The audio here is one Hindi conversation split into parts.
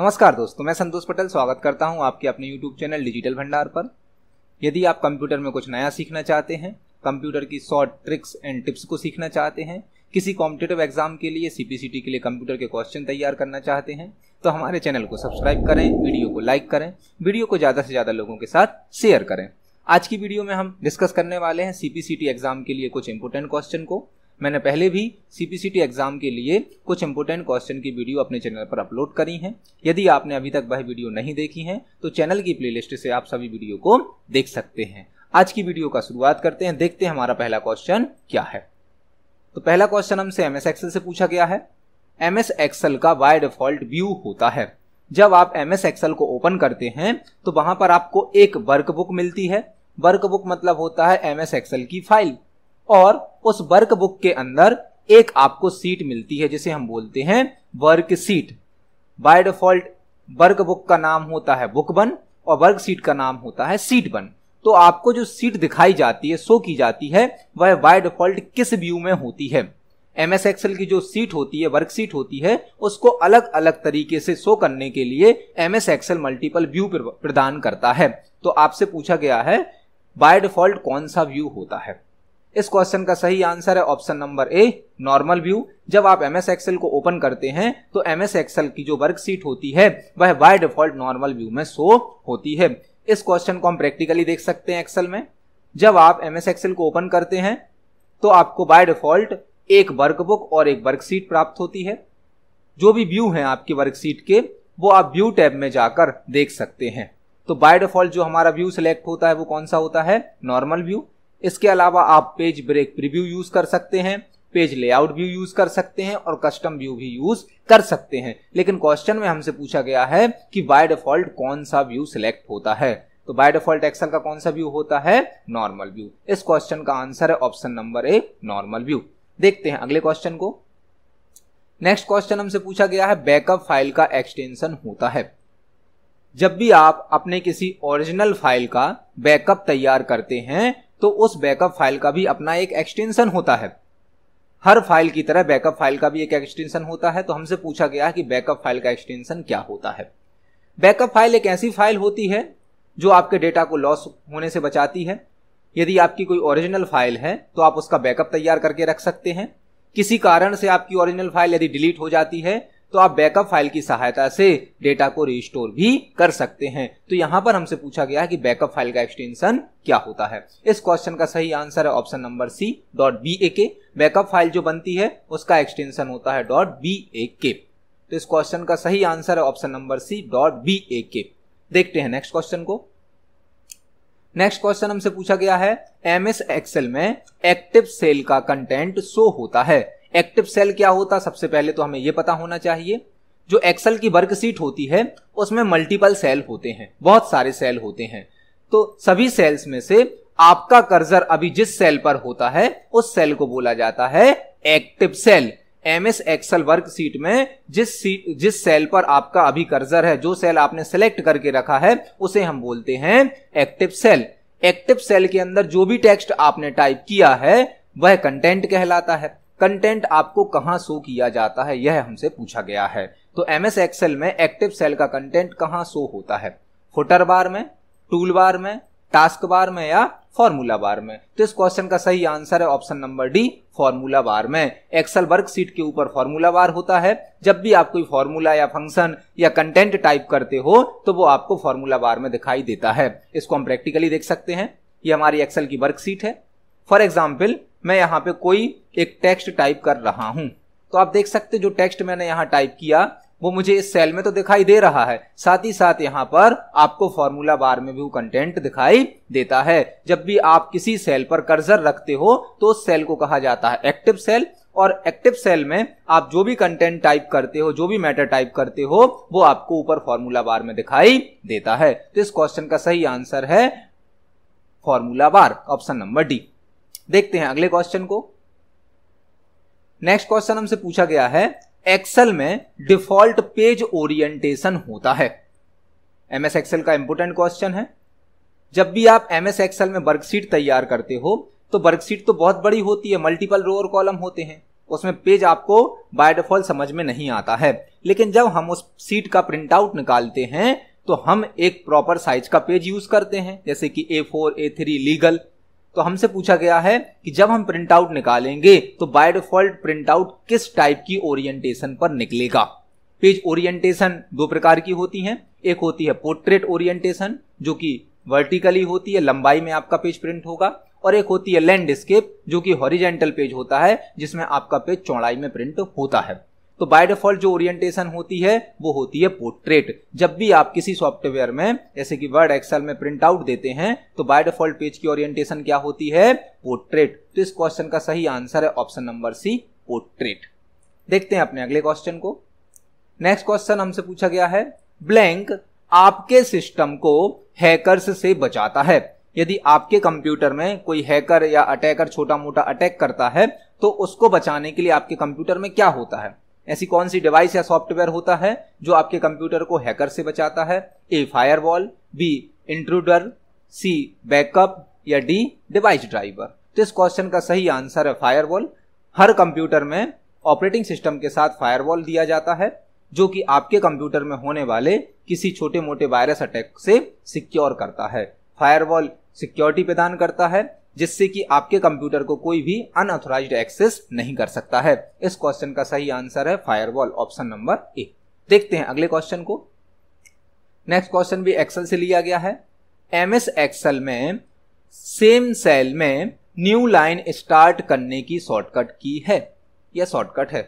नमस्कार दोस्तों मैं संतोष पटेल स्वागत करता हूं आपके अपने यूट्यूब चैनल डिजिटल भंडार पर यदि आप कंप्यूटर में कुछ नया सीखना चाहते हैं कंप्यूटर की शॉर्ट ट्रिक्स एंड टिप्स को सीखना चाहते हैं किसी कॉम्पिटेटिव एग्जाम के लिए सीपीसीटी के लिए कंप्यूटर के क्वेश्चन तैयार करना चाहते हैं तो हमारे चैनल को सब्सक्राइब करें वीडियो को लाइक करें वीडियो को ज़्यादा से ज़्यादा लोगों के साथ शेयर करें आज की वीडियो में हम डिस्कस करने वाले हैं सीपीसीटी एग्जाम के लिए कुछ इंपोर्टेंट क्वेश्चन को मैंने पहले भी सीपीसीटी एग्जाम के लिए कुछ इंपोर्टेंट क्वेश्चन की वीडियो अपने चैनल पर अपलोड करी हैं यदि आपने अभी तक वह वीडियो नहीं देखी है तो चैनल की प्लेलिस्ट से आप सभी वीडियो को देख सकते हैं आज की वीडियो का शुरुआत करते हैं देखते हैं हमारा पहला क्वेश्चन क्या है तो पहला क्वेश्चन हमसे एमएस एक्सएल एक्सेल से पूछा गया है एमएस एक्सेल का बाय डिफॉल्ट व्यू होता है जब आप एम एस एक्सेल को ओपन करते हैं तो वहां पर आपको एक वर्कबुक मिलती है वर्कबुक मतलब होता है एम एस एक्सेल की फाइल और उस वर्क बुक के अंदर एक आपको सीट मिलती है जिसे हम बोलते हैं work sheet by default work book का नाम होता है बुक वन और वर्क सीट का नाम होता है सीट वन तो आपको जो सीट दिखाई जाती है शो की जाती है वह बाय डिफॉल्ट किस व्यू में होती है एम एस एक्सएल की जो सीट होती है वर्क सीट होती है उसको अलग अलग तरीके से शो करने के लिए M S XL multiple view प्रदान करता है तो आपसे पूछा गया है बाय डिफॉल्ट कौन सा व्यू होता है इस क्वेश्चन का सही आंसर है option number A normal view जब आप एमएस एक्सएल एक्सेल को ओपन करते हैं तो एमएस एक्सेल की जो वर्कशीट होती है वह बाय डिफॉल्ट नॉर्मल व्यू में शो होती है इस क्वेश्चन को हम प्रैक्टिकली देख सकते हैं एक्सेल में जब आप एमएस एक्सएल एक्सेल को ओपन करते हैं तो आपको बाय डिफॉल्ट एक वर्कबुक और एक वर्कशीट प्राप्त होती है जो भी व्यू है आपकी वर्कशीट के वो आप व्यू टैब में जाकर देख सकते हैं तो बाय डिफॉल्ट जो हमारा व्यू सिलेक्ट होता है वो कौन सा होता है नॉर्मल व्यू इसके अलावा आप पेज ब्रेक प्रीव्यू यूज कर सकते हैं पेज लेआउट व्यू यूज कर सकते हैं और कस्टम व्यू भी यूज कर सकते हैं लेकिन क्वेश्चन में हमसे पूछा गया है कि बाय डिफॉल्ट कौन सा व्यू सिलेक्ट होता है तो बाय डिफॉल्ट एक्सेल का कौन सा व्यू होता है नॉर्मल व्यू इस क्वेश्चन का आंसर है option number A normal view देखते हैं अगले क्वेश्चन को नेक्स्ट क्वेश्चन हमसे पूछा गया है बैकअप फाइल का एक्सटेंशन होता है जब भी आप अपने किसी ओरिजिनल फाइल का बैकअप तैयार करते हैं तो उस बैकअप फाइल का भी अपना एक एक्सटेंशन होता है हर फाइल की तरह बैकअप फाइल का भी एक एक्सटेंशन होता है तो हमसे पूछा गया कि बैकअप फाइल का एक्सटेंशन क्या होता है बैकअप फाइल एक ऐसी फाइल होती है जो आपके डेटा को लॉस होने से बचाती है यदि आपकी कोई ओरिजिनल फाइल है तो आप उसका बैकअप तैयार करके रख सकते हैं किसी कारण से आपकी ओरिजिनल फाइल यदि डिलीट हो जाती है तो आप बैकअप फाइल की सहायता से डेटा को रिस्टोर भी कर सकते हैं तो यहाँ पर हमसे पूछा गया है कि बैकअप फाइल का एक्सटेंशन क्या होता है इस क्वेश्चन का सही आंसर है option number C dot B A K backup file जो बनती है उसका एक्सटेंशन होता है डॉट बी ए के तो इस क्वेश्चन का सही आंसर है option number C dot B A K देखते हैं नेक्स्ट क्वेश्चन को नेक्स्ट क्वेश्चन हमसे पूछा गया है एम एस एक्सेल में एक्टिव सेल का कंटेंट शो होता है एक्टिव सेल क्या होता सबसे पहले तो हमें यह पता होना चाहिए जो एक्सेल की वर्कशीट होती है उसमें मल्टीपल सेल होते हैं बहुत सारे सेल होते हैं तो सभी सेल्स में से आपका कर्जर अभी जिस सेल पर होता है उस सेल को बोला जाता है active cell M S Excel worksheet में जिस जिस सेल पर आपका अभी कर्जर है जो सेल आपने सेलेक्ट करके रखा है उसे हम बोलते हैं एक्टिव सेल एक्टिव सेल के अंदर जो भी टेक्स्ट आपने टाइप किया है वह कंटेंट कहलाता है कंटेंट आपको कहाँ शो किया जाता है यह हमसे पूछा गया है तो एम एस एक्सेल में एक्टिव सेल का कंटेंट कहाँ शो होता है फुटर बार में टूल बार में टास्क बार में या फॉर्मूला बार में तो इस क्वेश्चन का सही आंसर है option number D formula bar में एक्सेल वर्कशीट के ऊपर फॉर्मूला बार होता है जब भी आप कोई फॉर्मूला या फंक्शन या कंटेंट टाइप करते हो तो वो आपको फॉर्मूला बार में दिखाई देता है इसको हम प्रैक्टिकली देख सकते हैं ये हमारी एक्सेल की वर्कशीट है फॉर एग्जाम्पल मैं यहाँ पे कोई एक टेक्स्ट टाइप कर रहा हूं तो आप देख सकते जो टेक्स्ट मैंने यहाँ टाइप किया वो मुझे इस सेल में तो दिखाई दे रहा है साथ ही साथ यहाँ पर आपको फॉर्मूला बार में भी वो कंटेंट दिखाई देता है जब भी आप किसी सेल पर कर्जर रखते हो तो उस सेल को कहा जाता है एक्टिव सेल और एक्टिव सेल में आप जो भी कंटेंट टाइप करते हो जो भी मैटर टाइप करते हो वो आपको ऊपर फॉर्मूला बार में दिखाई देता है तो इस क्वेश्चन का सही आंसर है formula bar option number D देखते हैं अगले क्वेश्चन को नेक्स्ट क्वेश्चन हमसे पूछा गया है एक्सेल में डिफॉल्ट पेज ओरिएंटेशन होता है एमएस एक्सेल का इंपोर्टेंट क्वेश्चन है जब भी आप एमएस एक्सेल में वर्कशीट तैयार करते हो तो वर्कशीट तो बहुत बड़ी होती है मल्टीपल रो और कॉलम होते हैं उसमें पेज आपको बाय डिफॉल्ट समझ में नहीं आता है लेकिन जब हम उस सीट का प्रिंट आउट निकालते हैं तो हम एक प्रॉपर साइज का पेज यूज करते हैं जैसे कि A four A three legal तो हमसे पूछा गया है कि जब हम प्रिंट आउट निकालेंगे तो बाय डिफॉल्ट प्रिंट आउट किस टाइप की ओरिएंटेशन पर निकलेगा पेज ओरिएंटेशन दो प्रकार की होती है एक होती है पोर्ट्रेट ओरिएंटेशन जो कि वर्टिकली होती है लंबाई में आपका पेज प्रिंट होगा और एक होती है लैंडस्केप जो कि हॉरिजेंटल पेज होता है जिसमें आपका पेज चौड़ाई में प्रिंट होता है तो बाय डिफॉल्ट जो ओरिएंटेशन होती है वो होती है पोर्ट्रेट जब भी आप किसी सॉफ्टवेयर में जैसे कि वर्ड एक्सेल में प्रिंट आउट देते हैं तो बाय डिफॉल्ट पेज की ओरिएंटेशन क्या होती है पोर्ट्रेट तो इस क्वेश्चन का सही आंसर है ऑप्शन नंबर सी पोर्ट्रेट देखते हैं अपने अगले क्वेश्चन को नेक्स्ट क्वेश्चन हमसे पूछा गया है ब्लैंक आपके सिस्टम को हैकर्स से बचाता है यदि आपके कंप्यूटर में कोई हैकर या अटैकर छोटा मोटा अटैक करता है तो उसको बचाने के लिए आपके कंप्यूटर में क्या होता है ऐसी कौन सी डिवाइस या सॉफ्टवेयर होता है जो आपके कंप्यूटर को हैकर से बचाता है A firewall B intruder C backup या डी डिवाइस ड्राइवर तो इस क्वेश्चन का सही आंसर है फायरवॉल हर कंप्यूटर में ऑपरेटिंग सिस्टम के साथ फायरवॉल दिया जाता है जो कि आपके कंप्यूटर में होने वाले किसी छोटे मोटे वायरस अटैक से सिक्योर करता है फायरवॉल सिक्योरिटी प्रदान करता है जिससे कि आपके कंप्यूटर को कोई भी अनऑथोराइज एक्सेस नहीं कर सकता है इस क्वेश्चन का सही आंसर है फायरवॉल ऑप्शन नंबर ए देखते हैं अगले क्वेश्चन को नेक्स्ट क्वेश्चन भी एक्सेल से लिया गया है एम एस एक्सेल में सेम सेल में न्यू लाइन स्टार्ट करने की शॉर्टकट की है यह शॉर्टकट है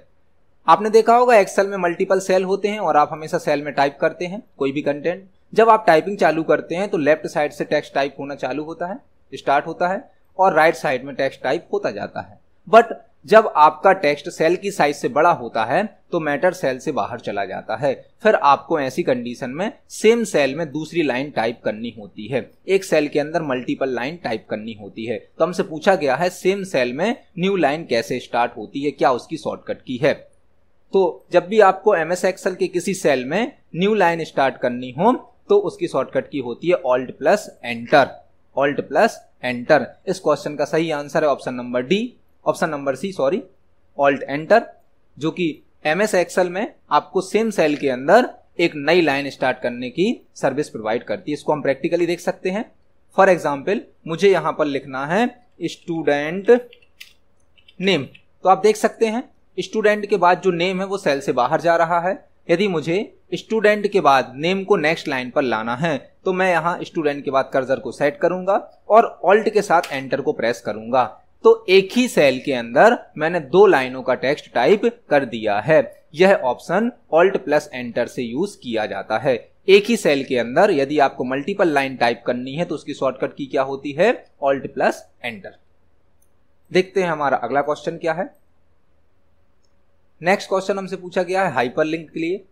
आपने देखा होगा एक्सेल में मल्टीपल सेल होते हैं और आप हमेशा सेल में टाइप करते हैं कोई भी कंटेंट जब आप टाइपिंग चालू करते हैं तो लेफ्ट साइड से टेक्स्ट टाइप होना चालू होता है स्टार्ट होता है और राइट साइड में टेक्स्ट टाइप होता जाता है बट जब आपका टेक्स्ट सेल की साइज से बड़ा होता है तो मैटर सेल से बाहर चला जाता है फिर आपको ऐसी कंडीशन में सेम सेल में दूसरी लाइन टाइप करनी होती है एक सेल के अंदर मल्टीपल लाइन टाइप करनी होती है तो हमसे पूछा गया है सेम सेल में न्यू लाइन कैसे स्टार्ट होती है क्या उसकी शॉर्टकट की है तो जब भी आपको एम एस एक्सएल के किसी सेल में न्यू लाइन स्टार्ट करनी हो तो उसकी शॉर्टकट की होती है alt plus enter alt plus enter इस क्वेश्चन का सही आंसर है option number D option number C sorry alt enter जो कि एम एस एक्सएल में आपको सेम सेल के अंदर एक नई लाइन स्टार्ट करने की सर्विस प्रोवाइड करती है इसको हम प्रैक्टिकली देख सकते हैं फॉर एग्जाम्पल मुझे यहां पर लिखना है स्टूडेंट नेम तो आप देख सकते हैं स्टूडेंट के बाद जो नेम है वो सेल से बाहर जा रहा है यदि मुझे स्टूडेंट के बाद नेम को नेक्स्ट लाइन पर लाना है तो मैं यहाँ स्टूडेंट के बाद कर्जर को सेट करूंगा और ऑल्ट के साथ एंटर को प्रेस करूंगा तो एक ही सेल के अंदर मैंने दो लाइनों का टेक्स्ट टाइप कर दिया है यह ऑप्शन ऑल्ट प्लस एंटर से यूज किया जाता है एक ही सेल के अंदर यदि आपको मल्टीपल लाइन टाइप करनी है तो उसकी शॉर्टकट की क्या होती है ऑल्ट प्लस एंटर देखते हैं हमारा अगला क्वेश्चन क्या है नेक्स्ट क्वेश्चन हमसे पूछा गया है हाइपरलिंक के लिए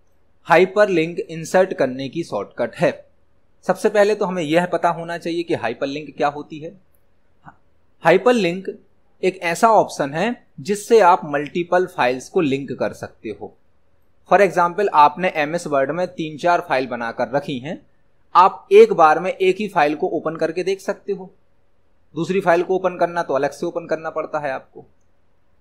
हाइपरलिंक इंसर्ट करने की शॉर्टकट है सबसे पहले तो हमें यह पता होना चाहिए कि हाइपरलिंक क्या होती है हाइपरलिंक एक ऐसा ऑप्शन है जिससे आप मल्टीपल फाइल्स को लिंक कर सकते हो फॉर एग्जाम्पल आपने एम एस वर्ड में तीन चार फाइल बनाकर रखी हैं आप एक बार में एक ही फाइल को ओपन करके देख सकते हो दूसरी फाइल को ओपन करना तो अलग से ओपन करना पड़ता है आपको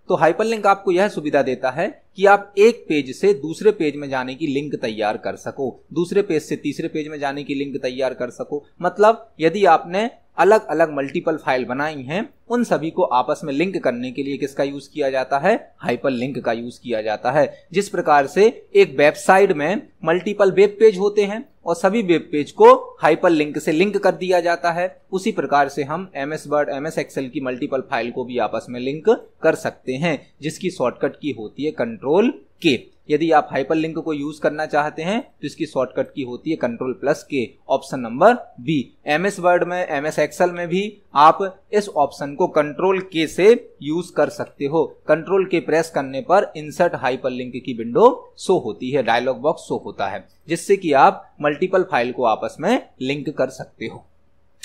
तो हाइपरलिंक आपको यह सुविधा देता है कि आप एक पेज से दूसरे पेज में जाने की लिंक तैयार कर सको दूसरे पेज से तीसरे पेज में जाने की लिंक तैयार कर सको मतलब यदि आपने अलग अलग मल्टीपल फाइल बनाई हैं उन सभी को आपस में लिंक करने के लिए किसका यूज किया जाता है हाइपर लिंक का यूज किया जाता है जिस प्रकार से एक वेबसाइट में मल्टीपल वेब पेज होते हैं और सभी वेब पेज को हाइपर लिंक से लिंक कर दिया जाता है उसी प्रकार से हम M S Word M S XL की मल्टीपल फाइल को भी आपस में लिंक कर सकते हैं जिसकी शॉर्टकट की होती है कंट्रोल के यदि आप हाइपर लिंक को यूज करना चाहते हैं तो इसकी शॉर्टकट की होती है control plus K option number B M S Word में एम एस एक्सएल में भी आप इस ऑप्शन को कंट्रोल के से यूज कर सकते हो कंट्रोल के प्रेस करने पर इंसर्ट हाइपर लिंक की विंडो शो होती है डायलॉग बॉक्स शो होता है जिससे कि आप मल्टीपल फाइल को आपस में लिंक कर सकते हो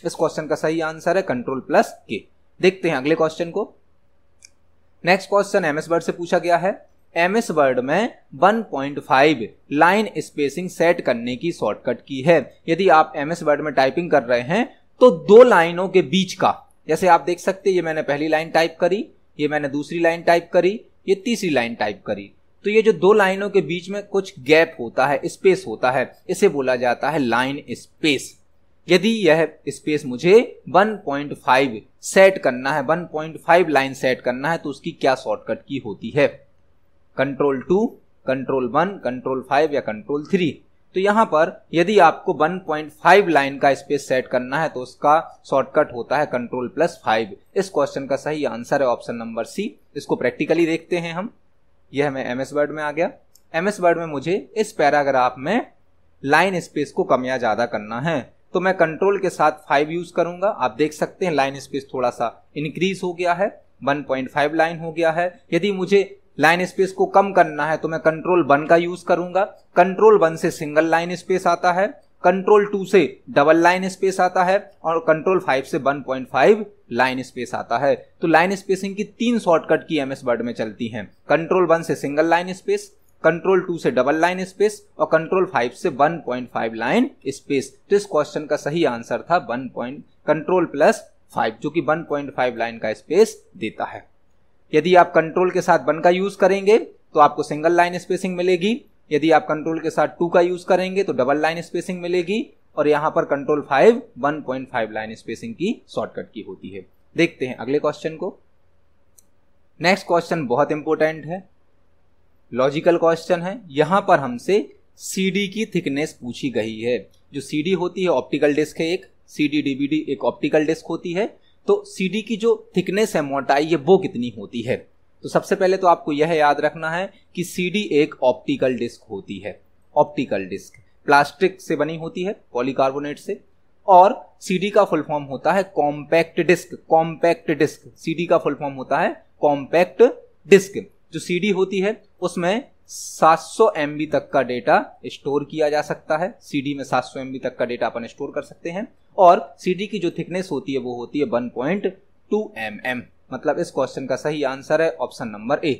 इस क्वेश्चन का सही आंसर है कंट्रोल प्लस के देखते हैं अगले क्वेश्चन को नेक्स्ट क्वेश्चन एमएस वर्ड से पूछा गया है एम एस वर्ड में 1.5 लाइन स्पेसिंग सेट करने की शॉर्टकट की है यदि आप एम एस वर्ड में टाइपिंग कर रहे हैं तो दो लाइनों के बीच का जैसे आप देख सकते ये मैंने पहली लाइन टाइप करी ये मैंने दूसरी लाइन टाइप करी ये तीसरी लाइन टाइप करी तो ये जो दो लाइनों के बीच में कुछ गैप होता है स्पेस होता है इसे बोला जाता है लाइन स्पेस यदि यह स्पेस मुझे 1.5 सेट करना है 1.5 लाइन सेट करना है तो उसकी क्या शॉर्टकट की होती है control two control one control five या कंट्रोल थ्री तो यहाँ पर यदि आपको 1.5 लाइन का स्पेस सेट करना है तो उसका शॉर्टकट होता है कंट्रोल प्लस फाइव इस क्वेश्चन का सही आंसर है ऑप्शन नंबर सी इसको प्रैक्टिकली देखते हैं हम यह मैं एमएस वर्ड में आ गया एम एस वर्ड में मुझे इस पैराग्राफ में लाइन स्पेस को कम या ज़्यादा करना है तो मैं कंट्रोल के साथ फाइव यूज़ करूंगा आप देख सकते हैं लाइन स्पेस थोड़ा सा इंक्रीज हो गया है 1.5 लाइन हो गया है यदि मुझे लाइन स्पेस को कम करना है तो मैं कंट्रोल वन का यूज करूंगा कंट्रोल वन से सिंगल लाइन स्पेस आता है कंट्रोल टू से डबल लाइन स्पेस आता है और कंट्रोल फाइव से one point five line space आता है तो लाइन स्पेसिंग की तीन शॉर्टकट की एमएस वर्ड में चलती हैं कंट्रोल वन से single line space control two से डबल लाइन स्पेस और कंट्रोल फाइव से one point five line space तो इस क्वेश्चन का सही आंसर था one point control plus five जो कि वन पॉइंट फाइव लाइन का स्पेस देता है यदि आप कंट्रोल के साथ वन का यूज करेंगे तो आपको सिंगल लाइन स्पेसिंग मिलेगी यदि आप कंट्रोल के साथ टू का यूज करेंगे तो डबल लाइन स्पेसिंग मिलेगी और यहां पर control five one point five line spacing की शॉर्टकट की होती है देखते हैं अगले क्वेश्चन को नेक्स्ट क्वेश्चन बहुत इंपॉर्टेंट है लॉजिकल क्वेश्चन है यहां पर हमसे सीडी की थिकनेस पूछी गई है जो सीडी होती है ऑप्टिकल डिस्क है एक सीडी डीबीडी एक ऑप्टिकल डिस्क होती है तो सीडी की जो थिकनेस है मोटाई ये वो कितनी होती है तो सबसे पहले तो आपको यह याद रखना है कि सी एक ऑप्टिकल डिस्क होती है ऑप्टिकल डिस्क प्लास्टिक से बनी होती है पॉलीकार्बोनेट से और सी का फुल फॉर्म होता है compact disc compact disc C का फुल फॉर्म होता है कॉम्पैक्ट डिस्क जो सी होती है उसमें 700 एमबी तक का डेटा स्टोर किया जा सकता है सीडी में 700 एमबी तक का डेटा अपन स्टोर कर सकते हैं और सीडी की जो थिकनेस होती है वो होती है one point two M M मतलब इस क्वेश्चन का सही आंसर है ऑप्शन नंबर ए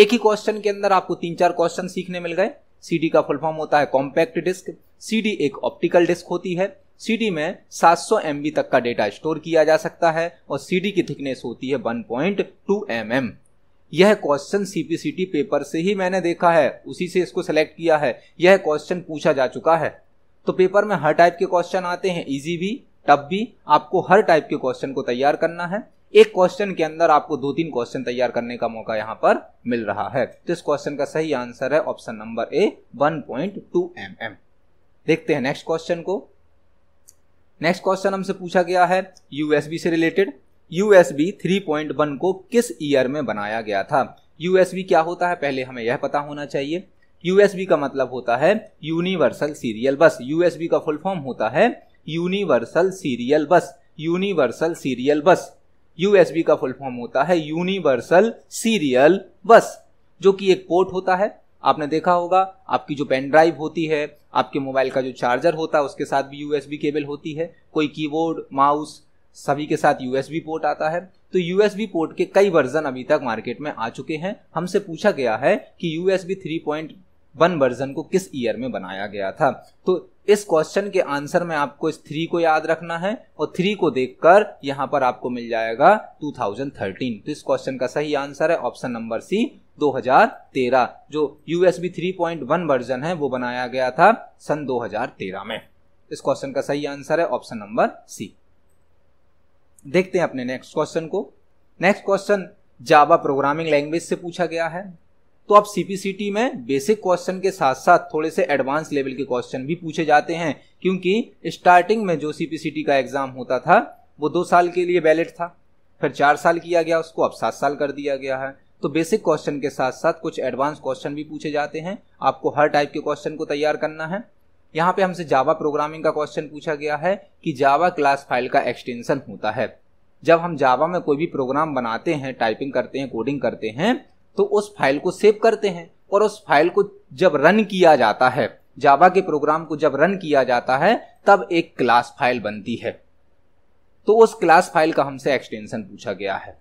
एक ही क्वेश्चन के अंदर आपको तीन चार क्वेश्चन सीखने मिल गए सीडी का फुल फॉर्म होता है कॉम्पैक्ट डिस्क सीडी एक ऑप्टिकल डिस्क होती है सीडी में 700 एमबी तक का डेटा स्टोर किया जा सकता है और सीडी की थिकनेस होती है 1.2 पॉइंट mm. यह क्वेश्चन सीपीसीटी पेपर से ही मैंने देखा है उसी से इसको सेलेक्ट किया है यह क्वेश्चन पूछा जा चुका है तो पेपर में हर टाइप के क्वेश्चन आते हैं इजी भी टफ भी आपको हर टाइप के क्वेश्चन को तैयार करना है एक क्वेश्चन के अंदर आपको दो तीन क्वेश्चन तैयार करने का मौका यहाँ पर मिल रहा है तो इस क्वेश्चन का सही आंसर है option number A 1.2 point mm. देखते हैं नेक्स्ट क्वेश्चन को नेक्स्ट क्वेश्चन हमसे पूछा गया है यूएसबी से रिलेटेड यूएसबी 3.1 को किस ईयर में बनाया गया था यूएसबी क्या होता है पहले हमें यह पता होना चाहिए यूएसबी का मतलब होता है यूनिवर्सल सीरियल बस यूएसबी का फुल फॉर्म होता है universal serial bus universal serial bus USB का फुल फॉर्म होता है यूनिवर्सल सीरियल बस जो कि एक पोर्ट होता है आपने देखा होगा आपकी जो पेन ड्राइव होती है आपके मोबाइल का जो चार्जर होता है उसके साथ भी यूएसबी केबल होती है कोई कीबोर्ड माउस सभी के साथ यूएसबी पोर्ट आता है तो यूएसबी पोर्ट के कई वर्जन अभी तक मार्केट में आ चुके हैं हमसे पूछा गया है कि USB three point one version को किस ईयर में बनाया गया था तो इस क्वेश्चन के आंसर में आपको इस थ्री को याद रखना है और थ्री को देखकर यहां पर आपको मिल जाएगा 2013 तो इस क्वेश्चन का सही आंसर है ऑप्शन नंबर सी 2013 जो यूएसबी 3.1 वर्जन है वो बनाया गया था सन 2013 में इस क्वेश्चन का सही आंसर है ऑप्शन नंबर सी देखते हैं अपने नेक्स्ट क्वेश्चन को next question Java programming language से पूछा गया है तो आप सीपीसीटी में बेसिक क्वेश्चन के साथ साथ थोड़े से एडवांस लेवल के क्वेश्चन भी पूछे जाते हैं क्योंकि स्टार्टिंग में जो सीपीसीटी का एग्जाम होता था वो दो साल के लिए वैलिड था फिर चार साल किया गया उसको अब सात साल कर दिया गया है तो बेसिक क्वेश्चन के साथ साथ कुछ एडवांस क्वेश्चन भी पूछे जाते हैं आपको हर टाइप के क्वेश्चन को तैयार करना है यहाँ पे हमसे जावा प्रोग्रामिंग का क्वेश्चन पूछा गया है कि जावा क्लास फाइल का एक्सटेंशन होता है जब हम जावा में कोई भी प्रोग्राम बनाते हैं टाइपिंग करते हैं कोडिंग करते हैं तो उस फाइल को सेव करते हैं और उस फाइल को जब रन किया जाता है जावा के प्रोग्राम को जब रन किया जाता है तब एक क्लास फाइल बनती है तो उस क्लास फाइल का हमसे एक्सटेंशन पूछा गया है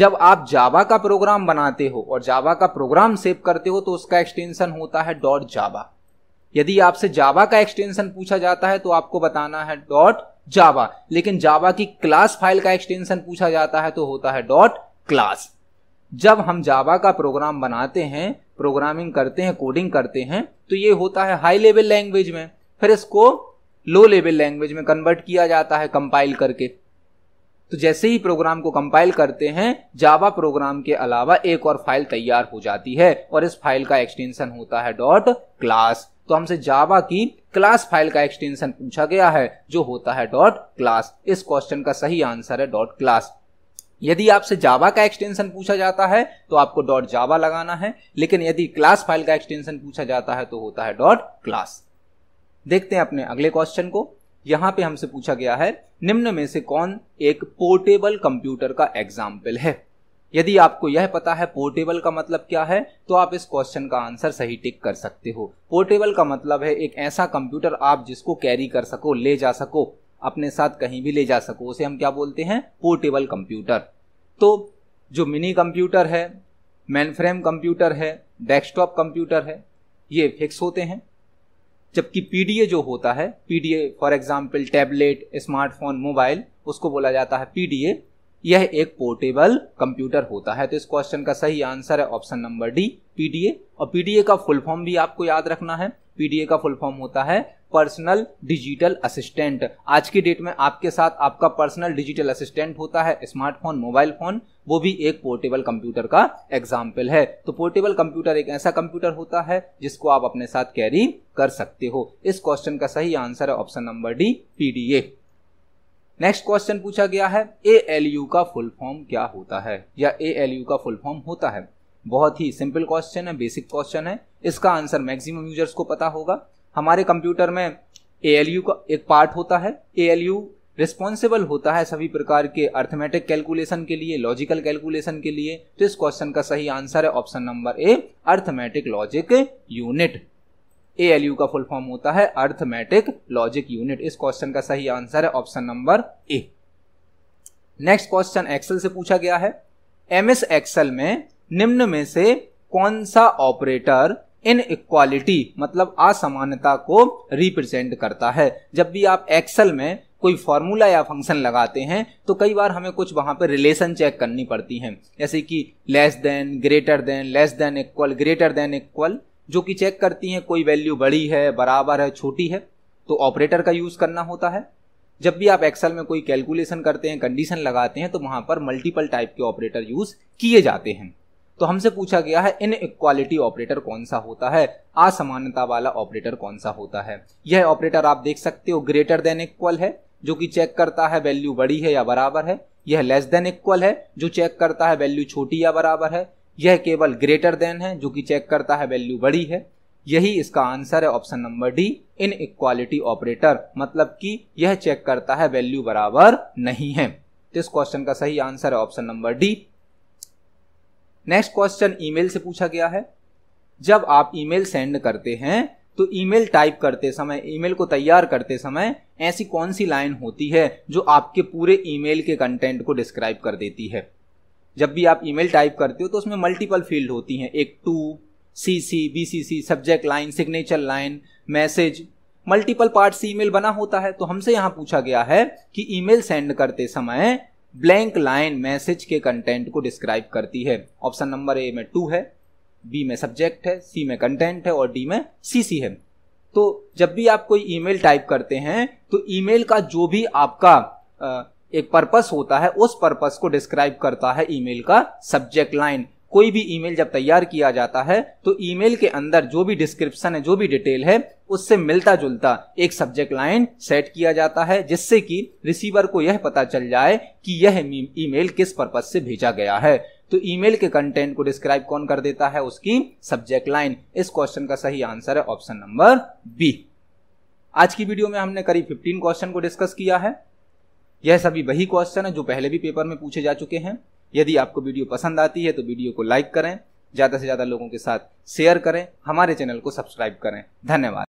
जब आप जावा का प्रोग्राम बनाते हो और जावा का प्रोग्राम सेव करते हो तो उसका एक्सटेंशन होता है डॉट जावा यदि आपसे जावा का एक्सटेंशन पूछा जाता है तो आपको बताना है डॉट जावा लेकिन जावा की क्लास फाइल का एक्सटेंशन पूछा जाता है तो होता है डॉट क्लास जब हम जावा का प्रोग्राम बनाते हैं प्रोग्रामिंग करते हैं कोडिंग करते हैं तो ये होता है हाई लेवल लैंग्वेज में फिर इसको लो लेवल लैंग्वेज में कन्वर्ट किया जाता है कंपाइल करके तो जैसे ही प्रोग्राम को कंपाइल करते हैं जावा प्रोग्राम के अलावा एक और फाइल तैयार हो जाती है और इस फाइल का एक्सटेंशन होता है डॉट क्लास तो हमसे जावा की क्लास फाइल का एक्सटेंशन पूछा गया है जो होता है डॉट क्लास इस क्वेश्चन का सही आंसर है डॉट क्लास यदि आपसे जावा का एक्सटेंशन पूछा जाता है तो आपको डॉट जावा लगाना है लेकिन यदि क्लास फाइल का एक्सटेंशन पूछा जाता है तो होता है डॉट क्लास देखते हैं अपने अगले क्वेश्चन को यहां पे हमसे पूछा गया है निम्न में से कौन एक पोर्टेबल कंप्यूटर का एग्जाम्पल है यदि आपको यह पता है पोर्टेबल का मतलब क्या है तो आप इस क्वेश्चन का आंसर सही टिक कर सकते हो पोर्टेबल का मतलब है एक ऐसा कंप्यूटर आप जिसको कैरी कर सको ले जा सको अपने साथ कहीं भी ले जा सको उसे हम क्या बोलते हैं पोर्टेबल कंप्यूटर तो जो मिनी कंप्यूटर है मैन फ्रेम कंप्यूटर है डेस्कटॉप कंप्यूटर है ये फिक्स होते हैं जबकि पीडीए जो होता है PDA for example tablet smartphone mobile उसको बोला जाता है पीडीए यह एक पोर्टेबल कंप्यूटर होता है तो इस क्वेश्चन का सही आंसर है ऑप्शन नंबर डी पीडीए और पीडीए का फुल फॉर्म भी आपको याद रखना है पीडीए का फुल फॉर्म होता है पर्सनल डिजिटल असिस्टेंट आज की डेट में आपके साथ आपका पर्सनल डिजिटल असिस्टेंट होता है स्मार्टफोन मोबाइल फोन वो भी एक पोर्टेबल कंप्यूटर का एग्जाम्पल है तो पोर्टेबल कंप्यूटर एक ऐसा कंप्यूटर होता है जिसको आप अपने साथ कैरी कर सकते हो इस क्वेश्चन का सही आंसर है option number D PDA next question पूछा गया है ए एल यू का फुल फॉर्म क्या होता है या ए एल यू का फुल फॉर्म होता है बहुत ही सिंपल क्वेश्चन है बेसिक क्वेश्चन है इसका आंसर मैक्सिमम यूजर्स को पता होगा हमारे कंप्यूटर में ए का एक पार्ट होता है ए रिस्पॉन्सिबल होता है सभी प्रकार के अर्थमेटिक कैलकुलेशन के लिए लॉजिकल कैलकुलेशन के लिए तो इस क्वेश्चन का सही आंसर है option number A arithmetic logic unit A का फुल फॉर्म होता है अर्थमेटिक लॉजिक यूनिट इस क्वेश्चन का सही आंसर है option number A next question Excel से पूछा गया है एम एस एक्सेल में निम्न में से कौन सा ऑपरेटर इन इक्वालिटी मतलब असमानता को रिप्रेजेंट करता है जब भी आप एक्सेल में कोई फॉर्मूला या फंक्शन लगाते हैं तो कई बार हमें कुछ वहां पर रिलेशन चेक करनी पड़ती हैं जैसे कि less than greater than less than equal greater than equal जो कि चेक करती हैं कोई वैल्यू बड़ी है बराबर है छोटी है तो ऑपरेटर का यूज़ करना होता है जब भी आप एक्सेल में कोई कैलकुलेशन करते हैं कंडीशन लगाते हैं तो वहां पर मल्टीपल टाइप के ऑपरेटर यूज़ किए जाते हैं तो हमसे पूछा गया है इन इक्वालिटी ऑपरेटर कौन सा होता है असमानता वाला ऑपरेटर कौन सा होता है यह ऑपरेटर आप देख सकते हो ग्रेटर देन इक्वल है जो कि चेक करता है वैल्यू बड़ी है या बराबर है यह लेस देन इक्वल है जो चेक करता है वैल्यू छोटी या बराबर है यह केवल ग्रेटर देन है जो कि चेक करता है वैल्यू बड़ी है यही इसका आंसर है option number D inequality operator मतलब कि यह चेक करता है वैल्यू बराबर नहीं है तो इस क्वेश्चन का सही आंसर है option number D next question email से पूछा गया है जब आप ईमेल सेंड करते हैं तो ईमेल टाइप करते समय ईमेल को तैयार करते समय ऐसी कौन सी लाइन होती है जो आपके पूरे ईमेल के कंटेंट को डिस्क्राइब कर देती है जब भी आप ईमेल टाइप करते हो तो उसमें मल्टीपल फील्ड होती हैं एक to C C B C C subject line signature line message multiple part से ईमेल बना होता है तो हमसे यहां पूछा गया है कि ईमेल सेंड करते समय ब्लैंक लाइन मैसेज के कंटेंट को डिस्क्राइब करती है ऑप्शन नंबर ए में टू है बी में सब्जेक्ट है सी में कंटेंट है और डी में सीसी है तो जब भी आप कोई ईमेल टाइप करते हैं तो ईमेल का जो भी आपका एक पर्पस होता है उस पर्पस को डिस्क्राइब करता है ईमेल का सब्जेक्ट लाइन कोई भी ईमेल जब तैयार किया जाता है तो ईमेल के अंदर जो भी डिस्क्रिप्शन है जो भी डिटेल है उससे मिलता जुलता एक सब्जेक्ट लाइन सेट किया जाता है जिससे कि रिसीवर को यह पता चल जाए कि यह ईमेल किस पर्पज से भेजा गया है तो ईमेल के कंटेंट को डिस्क्राइब कौन कर देता है उसकी सब्जेक्ट लाइन इस क्वेश्चन का सही आंसर है ऑप्शन नंबर बी आज की वीडियो में हमने करीब 15 क्वेश्चन को डिस्कस किया है यह सभी वही क्वेश्चन है जो पहले भी पेपर में पूछे जा चुके हैं यदि आपको वीडियो पसंद आती है तो वीडियो को लाइक करें ज़्यादा से ज़्यादा लोगों के साथ शेयर करें हमारे चैनल को सब्सक्राइब करें धन्यवाद